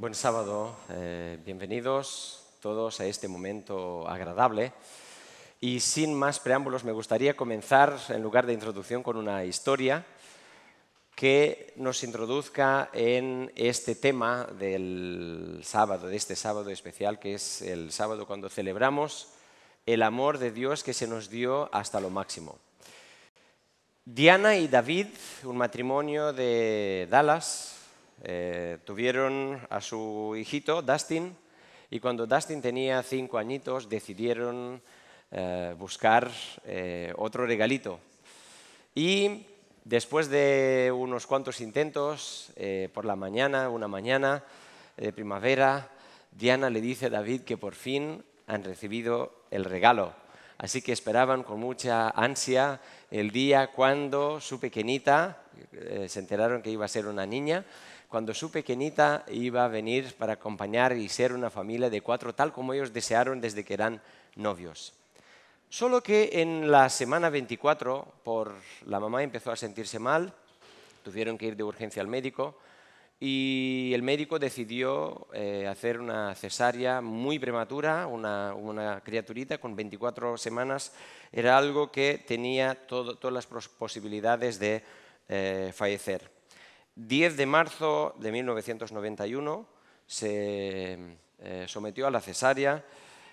Buen sábado, eh, bienvenidos todos a este momento agradable. Y sin más preámbulos, me gustaría comenzar, en lugar de introducción, con una historia que nos introduzca en este tema del sábado, de este sábado especial, que es el sábado cuando celebramos el amor de Dios que se nos dio hasta lo máximo. Diana y David, un matrimonio de Dallas, eh, tuvieron a su hijito, Dustin, y cuando Dustin tenía cinco añitos decidieron eh, buscar eh, otro regalito. Y después de unos cuantos intentos, por la mañana, una mañana de primavera, Diana le dice a David que por fin han recibido el regalo. Así que esperaban con mucha ansia el día cuando su pequeñita, se enteraron que iba a ser una niña, cuando su pequeñita iba a venir para acompañar y ser una familia de cuatro, tal como ellos desearon desde que eran novios. Solo que en la semana 24, por la mamá empezó a sentirse mal, tuvieron que ir de urgencia al médico y el médico decidió eh, hacer una cesárea muy prematura, una, criaturita con 24 semanas, era algo que tenía todas las posibilidades de eh, fallecer. 10 de marzo de 1991 se eh, sometió a la cesárea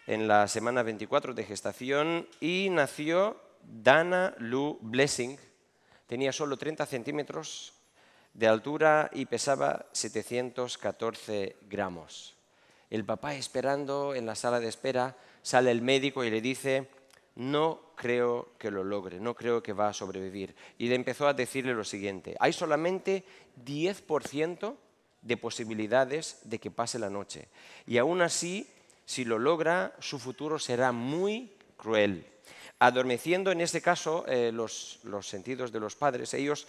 en la semana 24 de gestación y nació Dana Lou Blessing. Tenía solo 30 centímetros de altura y pesaba 714 gramos. El papá esperando en la sala de espera, sale el médico y le dice, no creo que lo logre, no creo que va a sobrevivir. Y le empezó a decirle lo siguiente, hay solamente 10% de posibilidades de que pase la noche. Y aún así, si lo logra, su futuro será muy cruel. Adormeciendo, en este caso, eh, los sentidos de los padres, ellos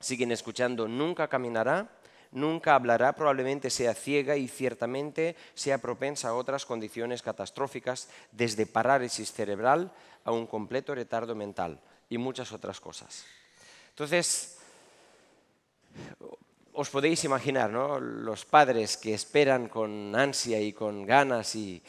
siguen escuchando, nunca caminará, nunca hablará, probablemente sea ciega y ciertamente sea propensa a otras condiciones catastróficas, desde parálisis cerebral a un completo retardo mental y muchas otras cosas. Entonces, os podéis imaginar, ¿no? Los padres que esperan con ansia y con ganas y,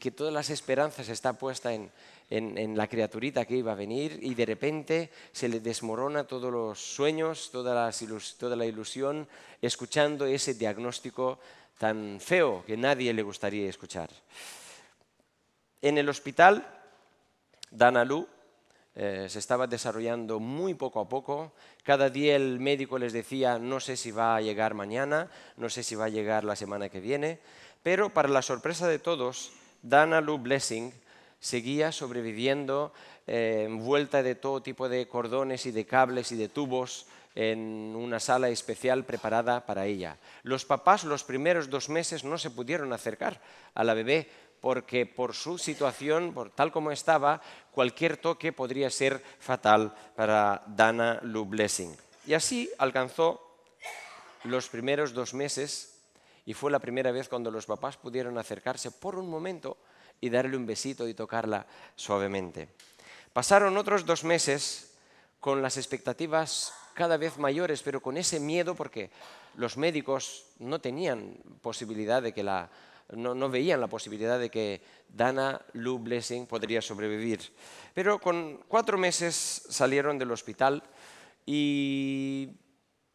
que todas las esperanzas está puesta en, en, la criaturita que iba a venir y de repente se le desmorona todos los sueños, toda la, ilusión, escuchando ese diagnóstico tan feo que nadie le gustaría escuchar. En el hospital, Dana Lu eh, se estaba desarrollando muy poco a poco. Cada día el médico les decía, no sé si va a llegar mañana, no sé si va a llegar la semana que viene, pero para la sorpresa de todos, Dana Lu Blessing seguía sobreviviendo eh, envuelta de todo tipo de cordones y de cables y de tubos en una sala especial preparada para ella. Los papás los primeros dos meses no se pudieron acercar a la bebé porque por su situación, tal como estaba, cualquier toque podría ser fatal para Dana Lou Blessing. Y así alcanzó los primeros dos meses y fue la primera vez cuando los papás pudieron acercarse por un momento y darle un besito y tocarla suavemente. Pasaron otros dos meses con las expectativas cada vez mayores, pero con ese miedo porque los médicos no tenían posibilidad de que la, no, veían la posibilidad de que Dana Lou Blessing podría sobrevivir. Pero con cuatro meses salieron del hospital y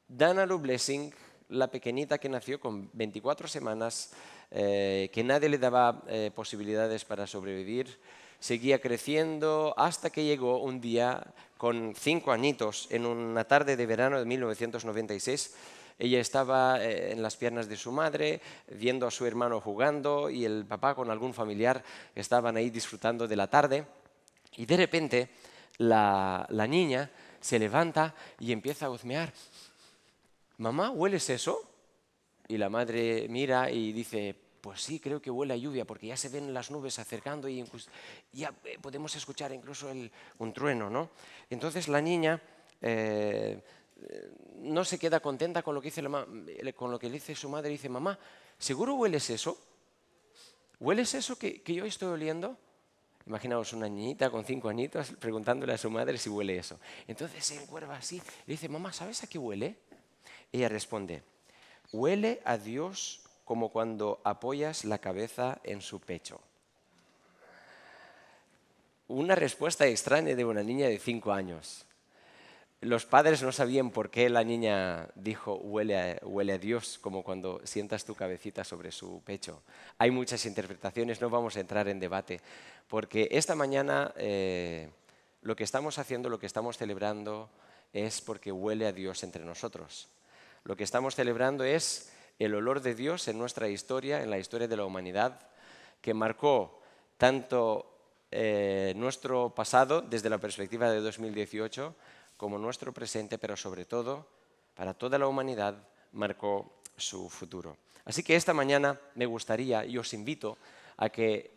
Dana Lou Blessing la pequeñita que nació con 24 semanas, eh, que nadie le daba eh, posibilidades para sobrevivir, seguía creciendo hasta que llegó un día con cinco añitos, en una tarde de verano de 1996. Ella estaba eh, en las piernas de su madre, viendo a su hermano jugando y el papá con algún familiar estaban ahí disfrutando de la tarde. Y de repente la, niña se levanta y empieza a huzmear mamá, ¿hueles eso? Y la madre mira y dice, pues sí, creo que huele a lluvia, porque ya se ven las nubes acercando y ya eh, podemos escuchar incluso un trueno, ¿no? Entonces la niña eh, no se queda contenta con lo, que dice eh, dice su madre, dice, mamá, ¿seguro hueles eso? ¿Hueles eso que, que yo estoy oliendo? Imaginaos una niñita con cinco añitos preguntándole a su madre si huele eso. Entonces se encuerva así y dice, mamá, ¿sabes a qué huele? Ella responde, huele a Dios como cuando apoyas la cabeza en su pecho. Una respuesta extraña de una niña de cinco años. Los padres no sabían por qué la niña dijo huele a, Dios, como cuando sientas tu cabecita sobre su pecho. Hay muchas interpretaciones, no vamos a entrar en debate, porque esta mañana eh, lo que estamos haciendo, lo que estamos celebrando, es porque huele a Dios entre nosotros. Lo que estamos celebrando es el olor de Dios en nuestra historia, en la historia de la humanidad, que marcó tanto eh, nuestro pasado desde la perspectiva de 2018 como nuestro presente, pero sobre todo para toda la humanidad marcó su futuro. Así que esta mañana me gustaría y os invito a que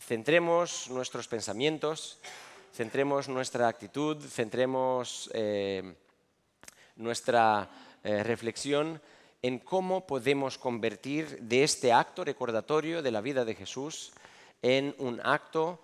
centremos nuestros pensamientos, centremos nuestra actitud, centremos eh, nuestra eh, reflexión en cómo podemos convertir de este acto recordatorio de la vida de Jesús en un acto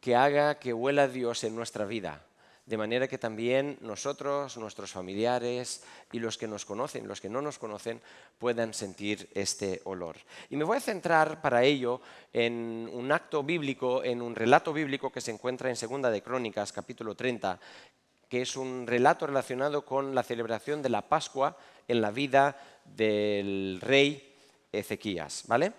que haga que huela Dios en nuestra vida, de manera que también nosotros, nuestros familiares y los que nos conocen, los que no nos conocen, puedan sentir este olor. Y me voy a centrar para ello en un acto bíblico, en un relato bíblico que se encuentra en Segunda de Crónicas, capítulo 30, que es un relato relacionado con la celebración de la Pascua en la vida del rey Ezequías. ¿vale?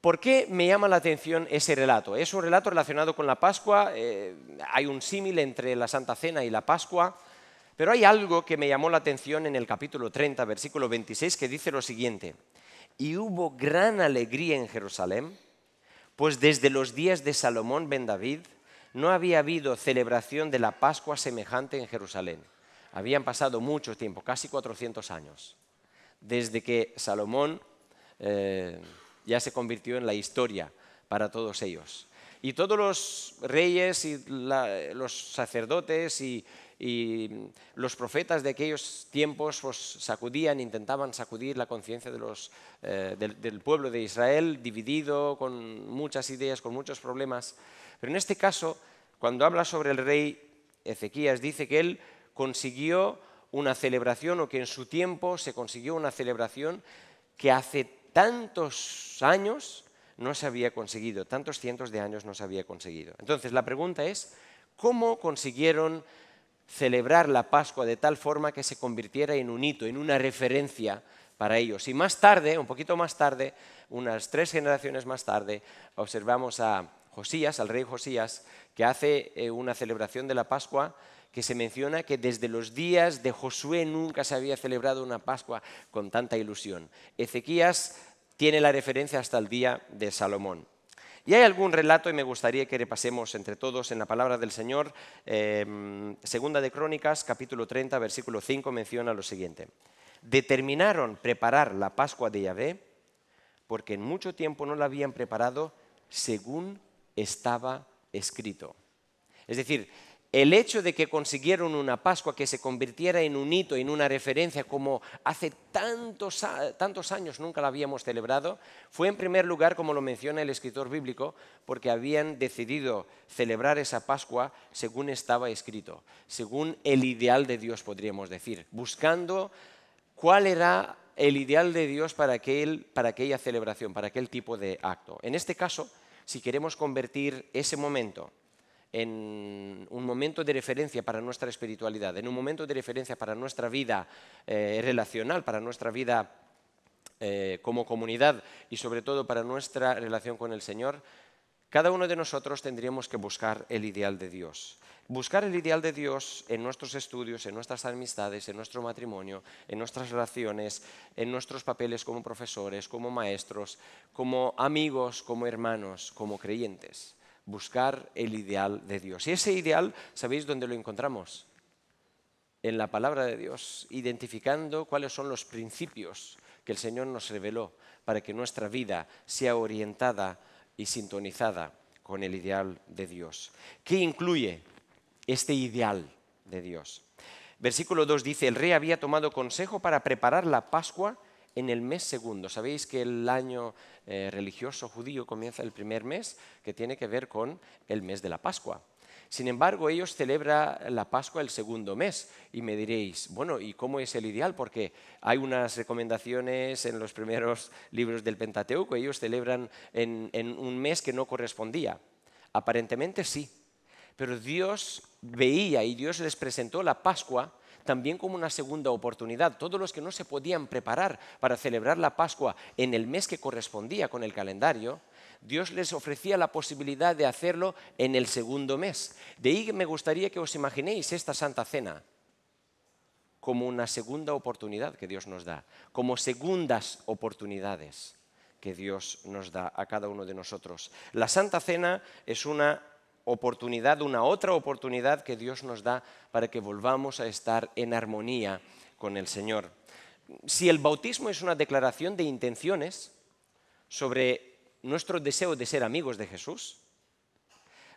¿Por qué me llama la atención ese relato? Es un relato relacionado con la Pascua, eh, hay un símil entre la Santa Cena y la Pascua, pero hay algo que me llamó la atención en el capítulo 30, versículo 26, que dice lo siguiente, y hubo gran alegría en Jerusalén, pues desde los días de Salomón ben David no había habido celebración de la Pascua semejante en Jerusalén. Habían pasado mucho tiempo, casi 400 años, desde que Salomón eh, ya se convirtió en la historia para todos ellos. Y todos los reyes y los sacerdotes y, los profetas de aquellos tiempos pues, sacudían, intentaban sacudir la conciencia eh, del pueblo de Israel, dividido, con muchas ideas, con muchos problemas. Pero en este caso, cuando habla sobre el rey Ezequías, dice que él consiguió una celebración o que en su tiempo se consiguió una celebración que hace tantos años no se había conseguido, tantos cientos de años no se había conseguido. Entonces, la pregunta es, ¿cómo consiguieron celebrar la Pascua de tal forma que se convirtiera en un hito, en una referencia para ellos? Y más tarde, un poquito más tarde, unas tres generaciones más tarde, observamos a Josías, al rey Josías, que hace eh, una celebración de la Pascua que se menciona que desde los días de Josué nunca se había celebrado una Pascua con tanta ilusión. Ezequías tiene la referencia hasta el día de Salomón. Y hay algún relato, y me gustaría que repasemos entre todos en la palabra del Señor, em, segunda de Crónicas, capítulo 30, versículo 5, menciona lo siguiente. Determinaron preparar la Pascua de Yahvé, porque en mucho tiempo no la habían preparado según estaba escrito. Es decir, el hecho de que consiguieron una Pascua que se convirtiera en un hito, en una referencia, como hace tantos, años nunca la habíamos celebrado, fue en primer lugar, como lo menciona el escritor bíblico, porque habían decidido celebrar esa Pascua según estaba escrito, según el ideal de Dios, podríamos decir, buscando cuál era el ideal de Dios para aquella celebración, para aquel tipo de acto. En este caso, si queremos convertir ese momento en un momento de referencia para nuestra espiritualidad, en un momento de referencia para nuestra vida eh, relacional, para nuestra vida eh, como comunidad y sobre todo para nuestra relación con el Señor, cada uno de nosotros tendríamos que buscar el ideal de Dios. Buscar el ideal de Dios en nuestros estudios, en nuestras amistades, en nuestro matrimonio, en nuestras relaciones, en nuestros papeles como profesores, como maestros, como amigos, como hermanos, como creyentes. Buscar el ideal de Dios. Y ese ideal, ¿sabéis dónde lo encontramos? En la palabra de Dios, identificando cuáles son los principios que el Señor nos reveló para que nuestra vida sea orientada y sintonizada con el ideal de Dios. ¿Qué incluye este ideal de Dios? Versículo 2 dice, el rey había tomado consejo para preparar la Pascua en el mes segundo. Sabéis que el año eh, religioso judío comienza el primer mes, que tiene que ver con el mes de la Pascua. Sin embargo, ellos celebran la Pascua el segundo mes y me diréis, bueno, ¿y cómo es el ideal? Porque hay unas recomendaciones en los primeros libros del Pentateuco, ellos celebran en, en un mes que no correspondía. Aparentemente sí, pero Dios veía y Dios les presentó la Pascua también como una segunda oportunidad. Todos los que no se podían preparar para celebrar la Pascua en el mes que correspondía con el calendario, Dios les ofrecía la posibilidad de hacerlo en el segundo mes. De ahí me gustaría que os imaginéis esta Santa Cena como una segunda oportunidad que Dios nos da, como segundas oportunidades que Dios nos da a cada uno de nosotros. La Santa Cena es una oportunidad, una otra oportunidad que Dios nos da para que volvamos a estar en armonía con el Señor. Si el bautismo es una declaración de intenciones sobre nuestro deseo de ser amigos de Jesús,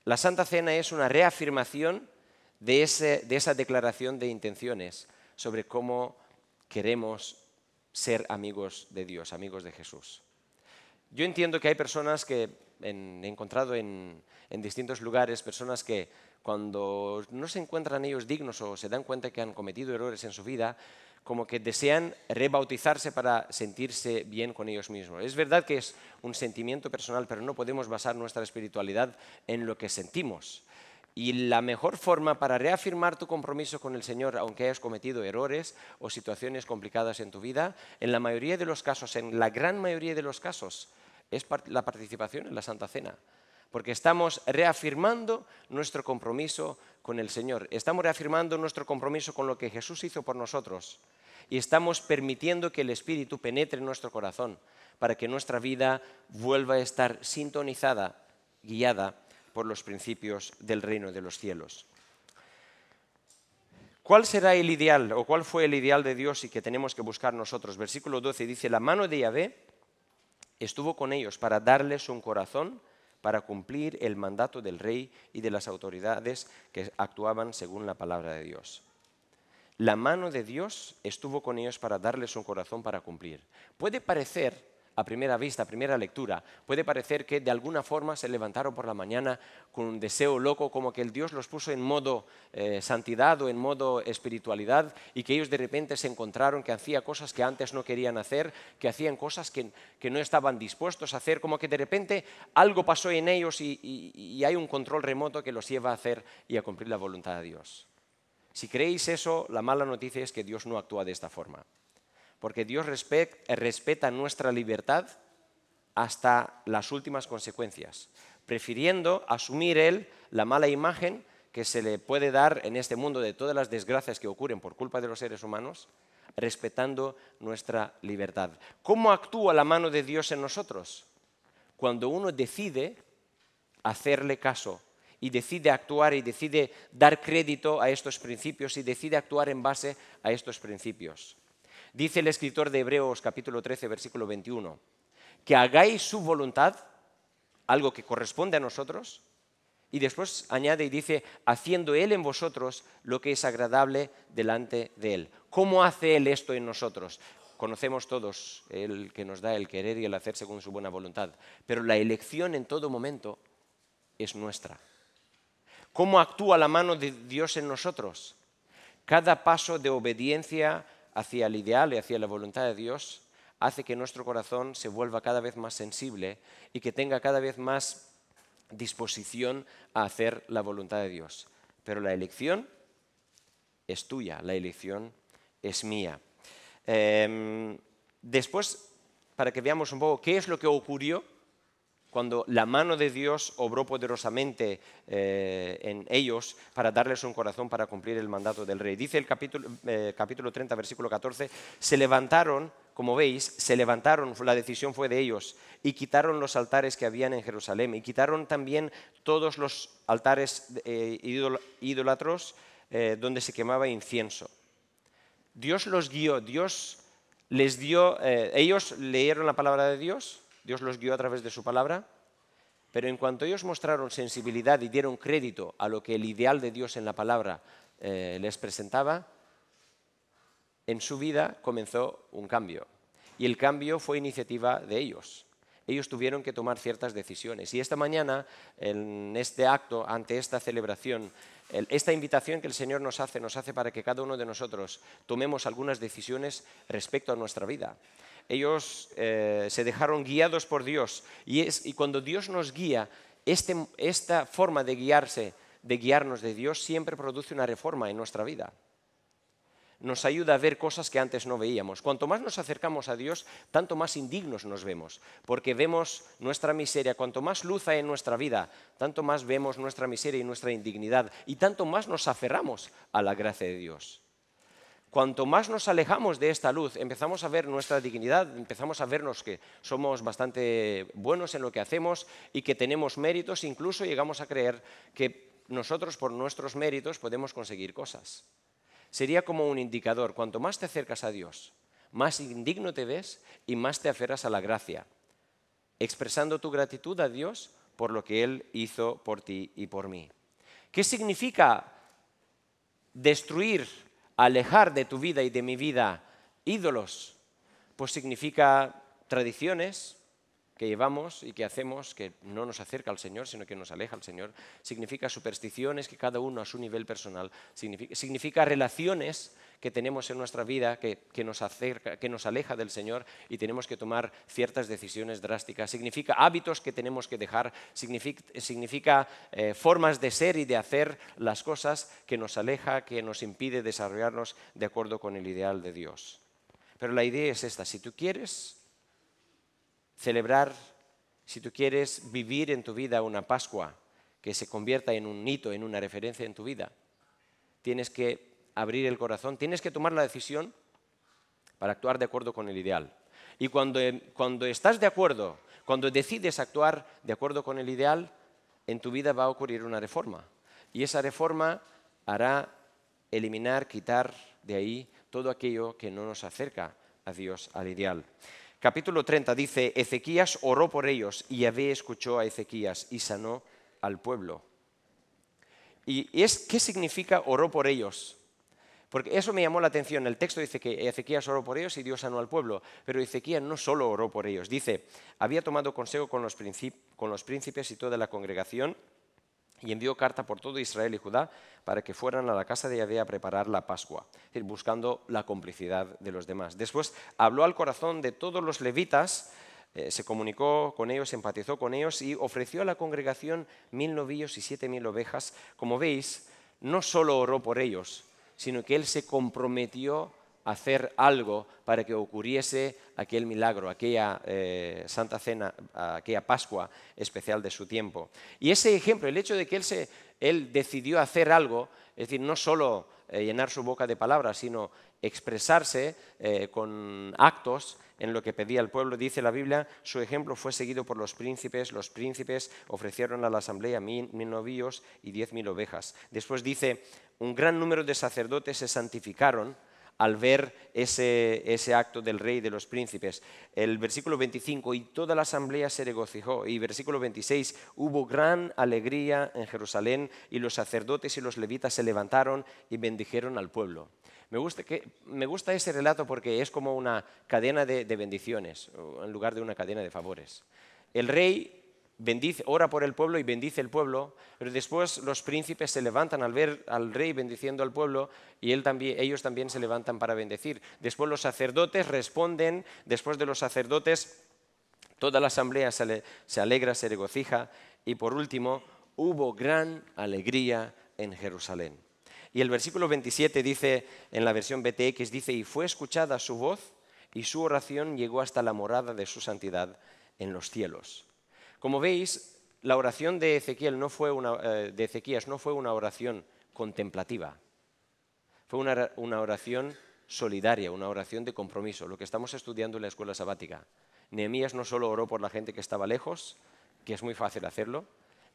la Santa Cena es una reafirmación de, esa declaración de intenciones sobre cómo queremos ser amigos de Dios, amigos de Jesús. Yo entiendo que hay personas que he encontrado en, distintos lugares, personas que cuando no se encuentran ellos dignos o se dan cuenta que han cometido errores en su vida, como que desean rebautizarse para sentirse bien con ellos mismos. Es verdad que es un sentimiento personal, pero no podemos basar nuestra espiritualidad en lo que sentimos. Y la mejor forma para reafirmar tu compromiso con el Señor, aunque hayas cometido errores o situaciones complicadas en tu vida, en la mayoría de los casos, en la gran mayoría de los casos, es la participación en la Santa Cena porque estamos reafirmando nuestro compromiso con el Señor, estamos reafirmando nuestro compromiso con lo que Jesús hizo por nosotros y estamos permitiendo que el Espíritu penetre en nuestro corazón para que nuestra vida vuelva a estar sintonizada, guiada por los principios del reino de los cielos. ¿Cuál será el ideal o cuál fue el ideal de Dios y que tenemos que buscar nosotros? Versículo 12 dice, la mano de Yahvé estuvo con ellos para darles un corazón para cumplir el mandato del rey y de las autoridades que actuaban según la palabra de Dios. La mano de Dios estuvo con ellos para darles un corazón para cumplir. Puede parecer a primera vista, a primera lectura, puede parecer que de alguna forma se levantaron por la mañana con un deseo loco, como que el Dios los puso en modo eh, santidad o en modo espiritualidad y que ellos de repente se encontraron que hacía cosas que antes no querían hacer, que hacían cosas que, no estaban dispuestos a hacer, como que de repente algo pasó en ellos y hay un control remoto que los lleva a hacer y a cumplir la voluntad de Dios. Si creéis eso, la mala noticia es que Dios no actúa de esta forma porque Dios respeta nuestra libertad hasta las últimas consecuencias, prefiriendo asumir Él la mala imagen que se le puede dar en este mundo de todas las desgracias que ocurren por culpa de los seres humanos, respetando nuestra libertad. ¿Cómo actúa la mano de Dios en nosotros? Cuando uno decide hacerle caso y decide actuar y decide dar crédito a estos principios y decide actuar en base a estos principios. Dice el escritor de Hebreos capítulo 13, versículo 21, que hagáis su voluntad, algo que corresponde a nosotros, y después añade y dice, haciendo Él en vosotros lo que es agradable delante de Él. ¿Cómo hace Él esto en nosotros? Conocemos todos el que nos da el querer y el hacer según su buena voluntad, pero la elección en todo momento es nuestra. ¿Cómo actúa la mano de Dios en nosotros? Cada paso de obediencia hacia el ideal y hacia la voluntad de Dios hace que nuestro corazón se vuelva cada vez más sensible y que tenga cada vez más disposición a hacer la voluntad de Dios. Pero la elección es tuya, la elección es mía. Em, después, para que veamos un poco qué es lo que ocurrió cuando la mano de Dios obró poderosamente eh, en ellos para darles un corazón para cumplir el mandato del rey. Dice el capítulo, eh, capítulo 30, versículo 14, se levantaron, como veis, se levantaron, la decisión fue de ellos, y quitaron los altares que habían en Jerusalén, y quitaron también todos los altares eh, idólatros eh, donde se quemaba incienso. Dios los guió, Dios les dio, ellos leyeron la palabra de Dios, Dios los guió a través de su palabra, pero en cuanto ellos mostraron sensibilidad y dieron crédito a lo que el ideal de Dios en la palabra eh, les presentaba, en su vida comenzó un cambio. Y el cambio fue iniciativa de ellos ellos tuvieron que tomar ciertas decisiones. Y esta mañana, en este acto, ante esta celebración, esta invitación que el Señor nos hace, nos hace para que cada uno de nosotros tomemos algunas decisiones respecto a nuestra vida. Ellos eh, se dejaron guiados por Dios y, es, cuando Dios nos guía, este, esta forma de guiarse, de guiarnos de Dios, siempre produce una reforma en nuestra vida nos ayuda a ver cosas que antes no veíamos. Cuanto más nos acercamos a Dios, tanto más indignos nos vemos, porque vemos nuestra miseria. Cuanto más luz hay en nuestra vida, tanto más vemos nuestra miseria y nuestra indignidad, y tanto más nos aferramos a la gracia de Dios. Cuanto más nos alejamos de esta luz, empezamos a ver nuestra dignidad, empezamos a vernos que somos bastante buenos en lo que hacemos y que tenemos méritos, incluso llegamos a creer que nosotros por nuestros méritos podemos conseguir cosas sería como un indicador. Cuanto más te acercas a Dios, más indigno te ves y más te aferras a la gracia, expresando tu gratitud a Dios por lo que Él hizo por ti y por mí. ¿Qué significa destruir, alejar de tu vida y de mi vida ídolos? Pues significa tradiciones, que llevamos y que hacemos que no nos acerca al Señor, sino que nos aleja al Señor. Significa supersticiones que cada uno a su nivel personal. Significa, relaciones que tenemos en nuestra vida que, nos acerca, que nos aleja del Señor y tenemos que tomar ciertas decisiones drásticas. Significa hábitos que tenemos que dejar, significa, eh, formas de ser y de hacer las cosas que nos aleja, que nos impide desarrollarnos de acuerdo con el ideal de Dios. Pero la idea es esta, si tú quieres celebrar, si tú quieres vivir en tu vida una Pascua que se convierta en un hito, en una referencia en tu vida, tienes que abrir el corazón, tienes que tomar la decisión para actuar de acuerdo con el ideal. Y cuando, estás de acuerdo, cuando decides actuar de acuerdo con el ideal, en tu vida va a ocurrir una reforma. Y esa reforma hará eliminar, quitar de ahí todo aquello que no nos acerca a Dios, al ideal. Capítulo 30 dice, Ezequías oró por ellos y Abé escuchó a Ezequías y sanó al pueblo. ¿Y es, qué significa oró por ellos? Porque eso me llamó la atención. El texto dice que Ezequías oró por ellos y Dios sanó al pueblo. Pero Ezequías no solo oró por ellos. Dice, había tomado consejo con los príncipes y toda la congregación y envió carta por todo Israel y Judá para que fueran a la casa de Yahvé a preparar la Pascua, buscando la complicidad de los demás. Después habló al corazón de todos los levitas, eh, se comunicó con ellos, empatizó con ellos y ofreció a la congregación mil novillos y siete mil ovejas. Como veis, no solo oró por ellos, sino que él se comprometió hacer algo para que ocurriese aquel milagro, aquella eh, Santa Cena, aquella Pascua especial de su tiempo. Y ese ejemplo, el hecho de que él, se, él decidió hacer algo, es decir, no solo eh, llenar su boca de palabras, sino expresarse eh, con actos en lo que pedía el pueblo. Dice la Biblia, su ejemplo fue seguido por los príncipes, los príncipes ofrecieron a la asamblea mil, mil novillos y diez mil ovejas. Después dice, un gran número de sacerdotes se santificaron al ver ese, ese acto del rey de los príncipes. El versículo 25, y toda la asamblea se regocijó. Y versículo 26, hubo gran alegría en Jerusalén y los sacerdotes y los levitas se levantaron y bendijeron al pueblo. Me gusta, que, me gusta, ese relato porque es como una cadena de, de, bendiciones, en lugar de una cadena de favores. El rey ora por el pueblo y bendice el pueblo, pero después los príncipes se levantan al ver al rey bendiciendo al pueblo y él ellos también se levantan para bendecir. Después los sacerdotes responden, después de los sacerdotes toda la asamblea se, se alegra, se regocija y por último hubo gran alegría en Jerusalén. Y el versículo 27 dice, en la versión BTX, dice, y fue escuchada su voz y su oración llegó hasta la morada de su santidad en los cielos. Como veis, la oración de, Ezequiel no fue una, eh, de Ezequías no fue una oración contemplativa, fue una, oración solidaria, una oración de compromiso, lo que estamos estudiando en la escuela sabática. Nehemías no solo oró por la gente que estaba lejos, que es muy fácil hacerlo,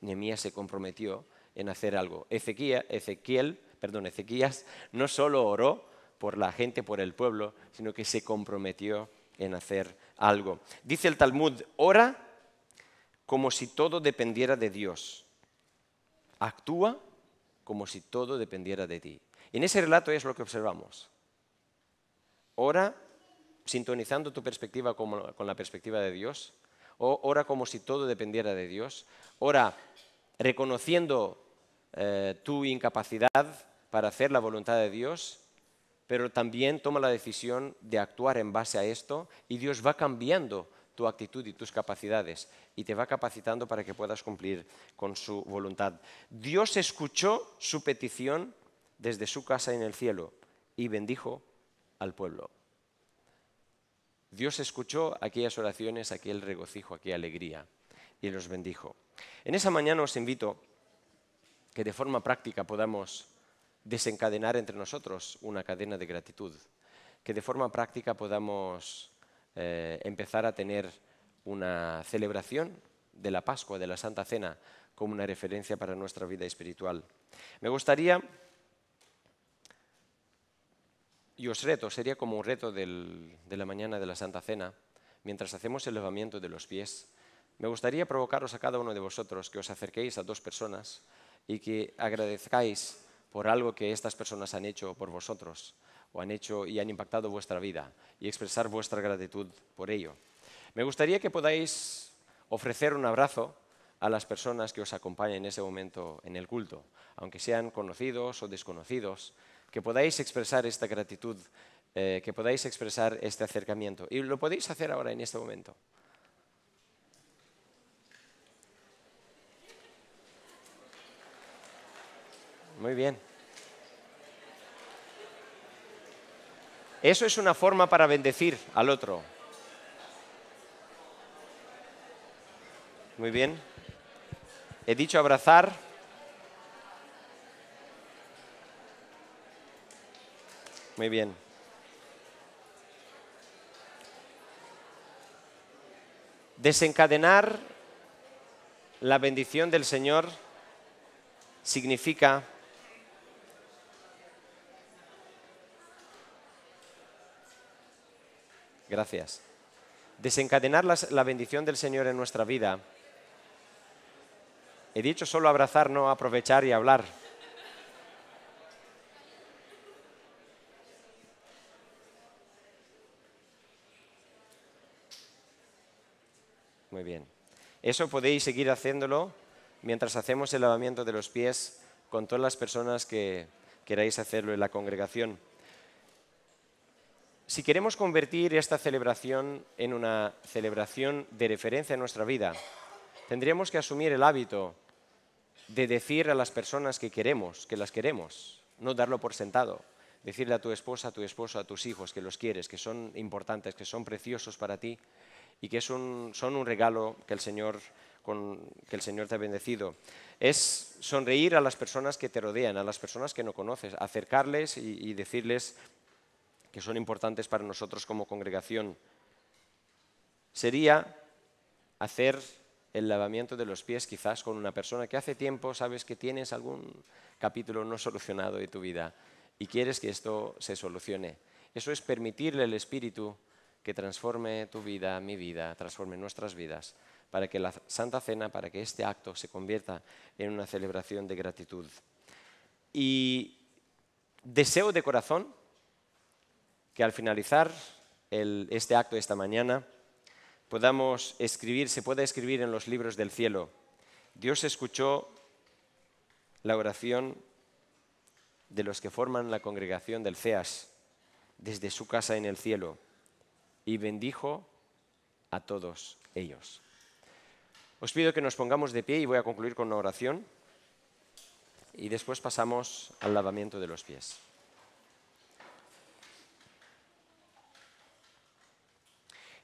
Nehemías se comprometió en hacer algo. Ezequiel, Ezequiel, perdón, Ezequías no solo oró por la gente, por el pueblo, sino que se comprometió en hacer algo. Dice el Talmud, ora como si todo dependiera de Dios. Actúa como si todo dependiera de ti. En ese relato es lo que observamos. Ora sintonizando tu perspectiva con, la perspectiva de Dios. ora como si todo dependiera de Dios. Ora reconociendo eh, tu incapacidad para hacer la voluntad de Dios, pero también toma la decisión de actuar en base a esto y Dios va cambiando tu actitud y tus capacidades y te va capacitando para que puedas cumplir con su voluntad. Dios escuchó su petición desde su casa en el cielo y bendijo al pueblo. Dios escuchó aquellas oraciones, aquel regocijo, aquella alegría y los bendijo. En esa mañana os invito que de forma práctica podamos desencadenar entre nosotros una cadena de gratitud, que de forma práctica podamos eh, empezar a tener una celebración de la Pascua, de la Santa Cena, como una referencia para nuestra vida espiritual. Me gustaría, y os reto, sería como un reto de la mañana de la Santa Cena, mientras hacemos el levamiento de los pies, me gustaría provocaros a cada uno de vosotros que os acerquéis a dos personas y que agradezcáis por algo que estas personas han hecho por vosotros o han hecho y han impactado vuestra vida y expresar vuestra gratitud por ello. Me gustaría que podáis ofrecer un abrazo a las personas que os acompañan en ese momento en el culto, aunque sean conocidos o desconocidos, que podáis expresar esta gratitud, eh, que podáis expresar este acercamiento. Y lo podéis hacer ahora en este momento. Muy bien. Eso es una forma para bendecir al otro. Muy bien. He dicho abrazar. Muy bien. Desencadenar la bendición del Señor significa Gracias. Desencadenar la bendición del Señor en nuestra vida. He dicho solo abrazar, no aprovechar y hablar. Muy bien. Eso podéis seguir haciéndolo mientras hacemos el lavamiento de los pies con todas las personas que queráis hacerlo en la congregación. Si queremos convertir esta celebración en una celebración de referencia en nuestra vida, tendríamos que asumir el hábito de decir a las personas que queremos, que las queremos, no darlo por sentado. Decirle a tu esposa, a tu esposo, a tus hijos que los quieres, que son importantes, que son preciosos para ti y que son, un regalo que el, Señor, el Señor te ha bendecido. Es sonreír a las personas que te rodean, a las personas que no conoces, acercarles y decirles que son importantes para nosotros como congregación. Sería hacer el lavamiento de los pies quizás con una persona que hace tiempo sabes que tienes algún capítulo no solucionado de tu vida y quieres que esto se solucione. Eso es permitirle al Espíritu que transforme tu vida, mi vida, transforme nuestras vidas, para que la Santa Cena, para que este acto se convierta en una celebración de gratitud. Y deseo de corazón que al finalizar este acto de esta mañana podamos escribir, se pueda escribir en los libros del cielo. Dios escuchó la oración de los que forman la congregación del CEAS desde su casa en el cielo y bendijo a todos ellos. Os pido que nos pongamos de pie y voy a concluir con una oración y después pasamos al lavamiento de los pies.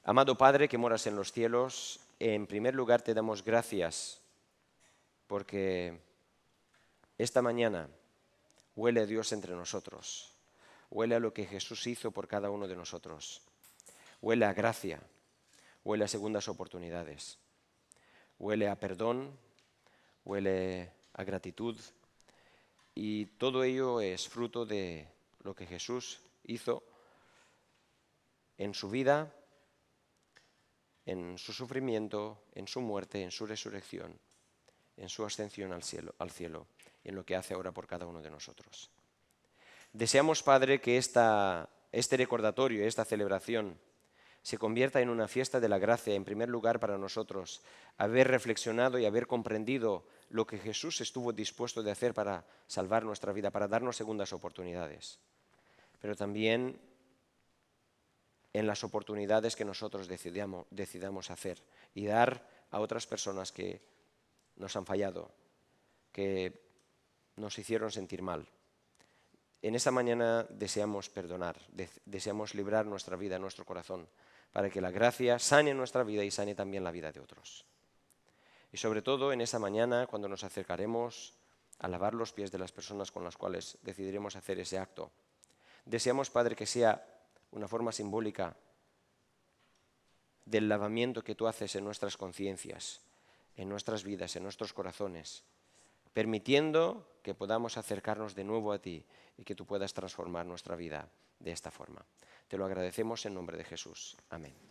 Amado Padre que moras en los cielos, en primer lugar te damos gracias porque esta mañana huele a Dios entre nosotros, huele a lo que Jesús hizo por cada uno de nosotros, huele a gracia, huele a segundas oportunidades, huele a perdón, huele a gratitud y todo ello es fruto de lo que Jesús hizo en su vida en su sufrimiento, en su muerte, en su resurrección, en su ascensión al cielo, y en lo que hace ahora por cada uno de nosotros. Deseamos, Padre, que esta, este recordatorio, esta celebración, se convierta en una fiesta de la gracia, en primer lugar para nosotros, haber reflexionado y haber comprendido lo que Jesús estuvo dispuesto de hacer para salvar nuestra vida, para darnos segundas oportunidades. Pero también en las oportunidades que nosotros decidamos, decidamos hacer y dar a otras personas que nos han fallado, que nos hicieron sentir mal. En esa mañana deseamos perdonar, deseamos librar nuestra vida, nuestro corazón, para que la gracia sane nuestra vida y sane también la vida de otros. Y sobre todo en esa mañana, cuando nos acercaremos a lavar los pies de las personas con las cuales decidiremos hacer ese acto, deseamos, Padre, que sea una forma simbólica del lavamiento que tú haces en nuestras conciencias, en nuestras vidas, en nuestros corazones, permitiendo que podamos acercarnos de nuevo a ti y que tú puedas transformar nuestra vida de esta forma. Te lo agradecemos en nombre de Jesús. Amén.